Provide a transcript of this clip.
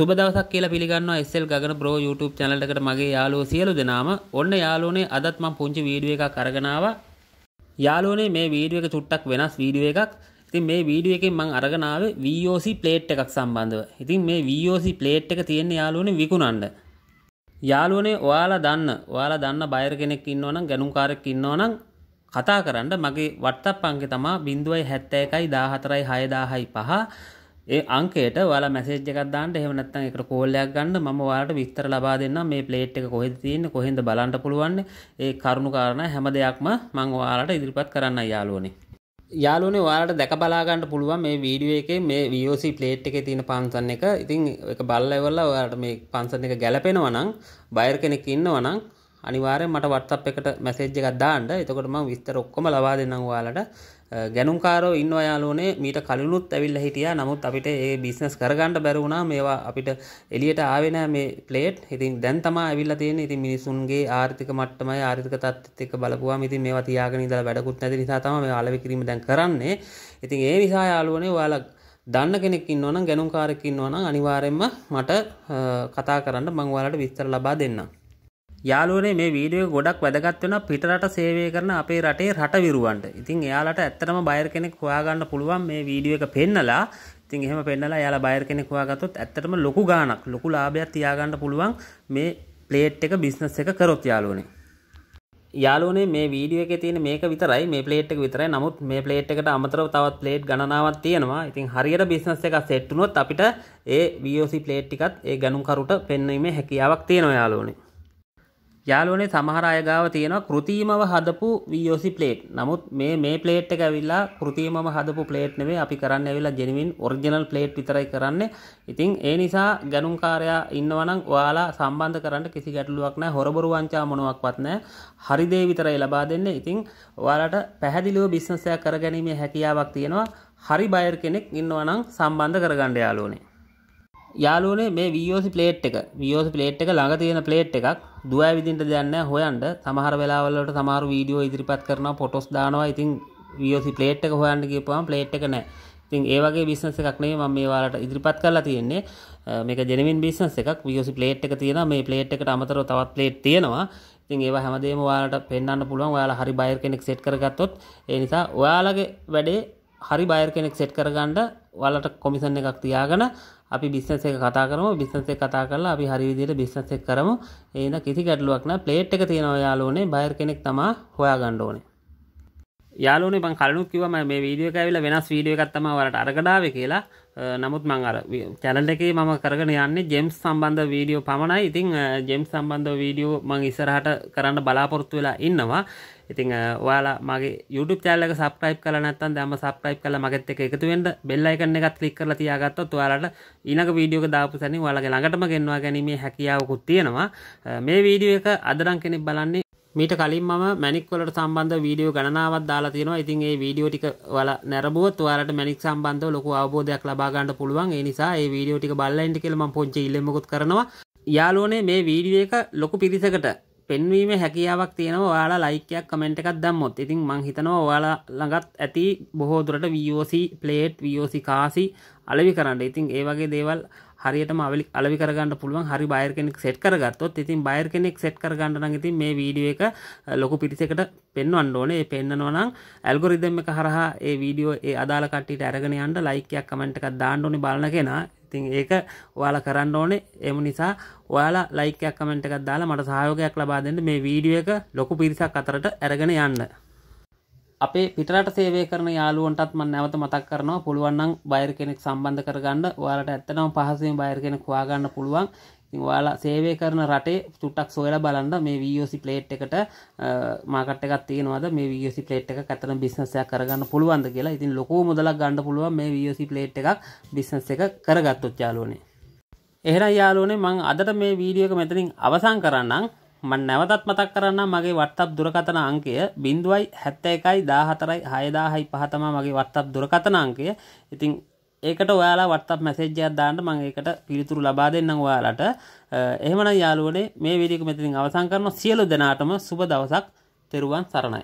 සුබ දවසක් කියලා පිළිගන්නවා SL ගගන Pro YouTube channel එකට මගේ යාළුවෝ සියලු දෙනාම. ඔන්න යාළුවනේ අදත් මම පුංචි වීඩියෝ එකක් අරගෙන ආවා. යාළුවනේ මේ වීඩියෝ එක චුට්ටක් වෙනස් වීඩියෝ එකක්. ඉතින් මේ වීඩියෝ එකෙන් මම අරගෙන ආවේ VOC ප්ලේට් එකක් සම්බන්ධව. ඉතින් මේ VOC ප්ලේට් එක තියෙන්නේ යාළුවනේ විකුණන්න. යාළුවනේ ඔයාලා දන්න ඔයාලා දන්න බයර් කෙනෙක් ඉන්නවනම් ගැනුම්කාරයෙක් ඉන්නවනම් කතා කරන්න මගේ WhatsApp අංකය තමයි 071 14 60 10 5 ඒ අංකයට ඔයාලා මැසේජ් එකක් දාන්න එහෙම නැත්නම් ඒකට කෝල් එකක් ගන්න මම ඔයාලට විස්තර ලබා දෙන්නම් මේ ප්ලේට් එක කොහෙද තියෙන්නේ කොහෙන්ද බලන්න පුළුවන් ඒ කරුණු කාරණා හැම දෙයක්ම මම ඔයාලට ඉදිරිපත් කරන්න යාළුවනේ යාලුනේ ඔයාලට දැක බලා ගන්න පුළුවන් මේ වීඩියෝ එකේ මේ VOC ප්ලේට් එකේ තියෙන පන්සන් එක. ඉතින් ඒක බලලා ඉවරලා ඔයාලට මේ පන්සන් එක ගැලපෙනවා නම් බයර් කෙනෙක් ඉන්නවා නම් අනිවාර්යෙන් මට WhatsApp එකට මැසේජ් එකක් දාන්න. එතකොට මම විස්තර ඔක්කොම ලබා දෙන්නම් ඔයාලට. ගැනුම්කාරෝ ඉන්න අයාලෝනේ මීට කලිනුත් ඇවිල්ල හිටිය නමුත් අපිට ඒ බිස්නස් කරගන්නට බැරවුණා මේවා අපිට එලියට ආවෙන මේ පලේට් ඉතින් දැන් තමා ඇවිල්ල තියෙන ඉතින් මිනිසුන්ගේ ආර්ථික මට්ටමයි ආර්ථික තත්ත් එක්ක බලපුවා ඉතින් මේවා තියාගෙන ඉඳලා වැඩකුත් නැති නිසා තමයි මේ අලෙවි කිරීම දැන් කරන්නේ ඉතින් ඒ නිසා යාළුවනේ ඔයාලා දන්න කෙනෙක් ඉන්නවනම් ගැනුම්කාරෙක් ඉන්නවනම් අනිවාර්යෙන්ම මට කතා කරන්න මම ඔයාලට විස්තර ලබා දෙන්නම් යාලුවනේ මේ වීඩියෝ ගොඩක් වැදගත් වෙනවා පිටරට සේවය කරන අපේ රටේ රටවිරුවන්ට. ඉතින් එයාලට ඇත්තටම බයර් කෙනෙක් හොයාගන්න පුළුවන් මේ වීඩියෝ එක පෙන්නලා. ඉතින් එහෙම පෙන්නලා එයාලා බයර් කෙනෙක් හොයාගත්තොත් ඇත්තටම ලොකු ගාණක් ලොකු ලාභයක් තියාගන්න පුළුවන් මේ ප්ලේට් එක බිස්නස් එක කරොත් යාලුවනේ. යාලුවනේ මේ වීඩියෝ එකේ තියෙන මේක විතරයි මේ ප්ලේට් එක විතරයි. නමුත් මේ ප්ලේට් එකට අමතරව තවත් ප්ලේට් ගණනාවක් තියෙනවා. ඉතින් හරියට බිස්නස් එකක් සෙට් වුණොත් අපිට ඒ VOC ප්ලේට් ටිකත් ඒ ගණුම්කරුට පෙන්වීමේ හැකියාවක් තියෙනවා යාලුවනේ. යාලුවනේ සමහර අයගාව තියෙනවා කෘතිමව හදපු VOC ප්ලේට්. නමුත් මේ මේ ප්ලේට් එක ඇවිල්ලා කෘතිමව හදපු ප්ලේට් නෙමෙයි අපි කරන්න ඇවිල්ලා ජෙනුවින් ඔරිජිනල් ප්ලේට් විතරයි කරන්නේ. ඉතින් ඒ නිසා ගණුම්කාරයා ඉන්නවනම් ඔයාලා සම්බන්ධ කරන්න කිසි ගැටලුවක් නැහැ. හොරබොරු වංචා මොනවත්වත් නැහැ. හරි දේ විතරයි ලබා දෙන්නේ. ඉතින් ඔයාලට පැහැදිලිව බිස්නස් එකක් කරගැනීමේ හැකියාවක් තියෙනවා. හරි බයර් කෙනෙක් ඉන්නවනම් සම්බන්ධ කරගන්න යාලුවනේ. යාලුවනේ මේ VOC ප්ලේට් එක VOC ප්ලේට් එක ළඟ තියෙන ප්ලේට් එකක් දුව විදිට දෙන්න හොයන්ට සමහර වෙලාවලට සමාර වීඩියෝ ඉදිරිපත් කරන පොටොස් දානවා ඉතින් වියෝසි පලේට් එක හොයන්ට කියපුවාම් පලේට් එක නෑ ඉතින් ඒවගේ බිස්නස එකක්නේ ම මේ වාලට ඉදිරිපත් කරලා තියෙන්නේ මේක ජෙනමින් බිස්නස් එකක් වියෝසි පලේට් එක තියෙන මේ පලේට් එකට අමතරව තවත් පලේට් තියෙනවා ඉතින් ඒවා හැමදේම වාලට පෙන්න්න පුළුවන් ඔයාලා හරි බයර් කෙනෙක් සෙට් කරගත්තොත් ඒ නිසා ඔයාලගේ වැඩේ හරි බයර් කෙනෙක් සෙට් කරගන්නඩ වලට කොමිසන් එකක් තියාගෙන අපි බිස්නස් එක කතා කරමු බිස්නස් එක කතා කරලා අපි හරි විදිහට බිස්නස් එක කරමු එහෙනම් කිසි ගැටලුවක් නැහැ ප්ලේට් එක තියෙනවා යාළුවනේ බයර් කෙනෙක් තමයි හොයාගන්න ඕනේ යාලුවන බං කලනුත් කිව මේ වීඩියෝ ඇවිල වෙනස් වීඩියෝ එකත්තම වලට අරගඩාව කියලා නමුත් මං අර චැනල් එකේ මම කරගෙන යන්නේ ජෙම්ස් සම්බන්ධ වීඩියෝ පමණයි ඉතිං ජෙම් සම්බන්ධ වීඩියෝ මං ඉස්සරහට කරන්න බලාපොරොත්තු වෙලා ඉන්නවා ඉතිං ඔයාලා මගේ YouTube චැල්ලක සබස්ක්‍රයිබ් කළ නැත්තම් දැන්ම සබස්ක්‍රයිබ් කළා මගෙත් එක එකතු වෙන්න බෙල් අයිකන් එකත් ක්ලික් කරලා තියාගත්තොත් ඔයාලට ඊළඟ වීඩියෝ එක දාපු සැනින් ඔයාලගේ ළඟටම ගෙන්වා ගැනීමේ හැකියාවකුත් තියෙනවා මේ වීඩියෝ එක අද නම් කෙනෙක් බලන්නේ මීට කලින් මම මැනික් වලට සම්බන්ධ වීඩියෝ ගණනාවක් දාලා තියෙනවා. ඉතින් ඒ වීඩියෝ ටික වල නැරඹුවොත් ඔයාලට මැනික් සම්බන්ධව ලොකු අවබෝධයක් ලබා ගන්න පුළුවන්. ඒ නිසා මේ වීඩියෝ ටික බලලා ඉන්න කියලා මම පොන්චි ඉල්ලෙමකුත් කරනවා. යාළුවනේ මේ වීඩියෝ එක ලොකු පිරිසකට පෙන්වීම හැකියාවක් තියෙනවා ඔයාලා ලයිකයක් කමෙන්ට් එකක් දැම්මොත් ඉතින් මං හිතනවා ඔයාලා ළඟත් ඇති බොහෝ දුරට VOC ප්ලේට් VOC කාසි අලෙවි කරන්න. ඉතින් ඒ වගේ දේවල් හරියටම අවලි අලෙවි කරගන්න පුළුවන්. හරි බයර් කෙනෙක් සෙට් කරගත්තොත් ඉතින් බයර් කෙනෙක් සෙට් කරගන්න නම් ඉතින් මේ වීඩියෝ එක ලොකු පිටිසයකට පෙන්වන්න ඕනේ. ඒ පෙන්නනවා නම් ඇල්ගොරිතම් එක හරහා ඒ වීඩියෝ ඒ අදාළ කට්ටියට අරගෙන යන්න ලයිකයක් කමෙන්ට් එකක් දාන්න ඕනේ බලන කෙනා. තින් ඒක ඔයාල කරන්න ඕනේ එම නිසා ඔයාලා ලයිකයක් කමෙන්ට් එකක් දාලා මට සහයෝගයක් ලබා දෙන්න මේ වීඩියෝ එක ලොකු පිරිසක් අතරට අරගෙන යන්න. අපේ පිටරට සේවය කරන යාළුවන්ටත් මම නැවත මතක් කරනවා පුළුවන් නම් බයර් කෙනෙක් සම්බන්ධ කරගන්න ඔයාලට ඇත්තටම පහසුවෙන් බයර් කෙනෙක් හොයාගන්න පුළුවන්. වාලා සේවය කරන රටේ චුට්ටක් සොයල බලන්න මේ වෝසි ප්ලේට් එකට මාකට එකක් තියෙනවාද මේ වෝසි ප්ලේට් එක ඇතන බිස්නසයක් කරගන්න පුළුවන්ද කියලා ඉතින් ලොකෝ මුදලක් ගණඩ පුළුවන් මේ වෝසි ප්ලේට් එකක් බිස්නස් එක කරගත්තොත් යාලෝනේ එහෙනම් යාලෝනේ මං අදට මේ වීඩියෝක මෙතනින් අවසන් කරන්නම් මන් නැවතත් මතක් කරන්න මගේ වට්ටබ් දුරකතන අංකය බින්දුවයි හැත්ත එකයි දාහතරයි හයදාහයි පහතම මගේ වට්ටබ් දුරකතන අංකය ඉතිං ඒකට ඔයාලා වට්ටප් මැසේජ්ජයක් දාන්න මම ඒකට පිළිතුරු ලබා දෙන්නම් ඔයාලට එහෙමනම් යාළුවනේ මේ වීඩියෝ එක මෙතනින් අවසන් කරනවා සියලු දෙනාටම සුබ දවසක් තෙරුවන් සරණයි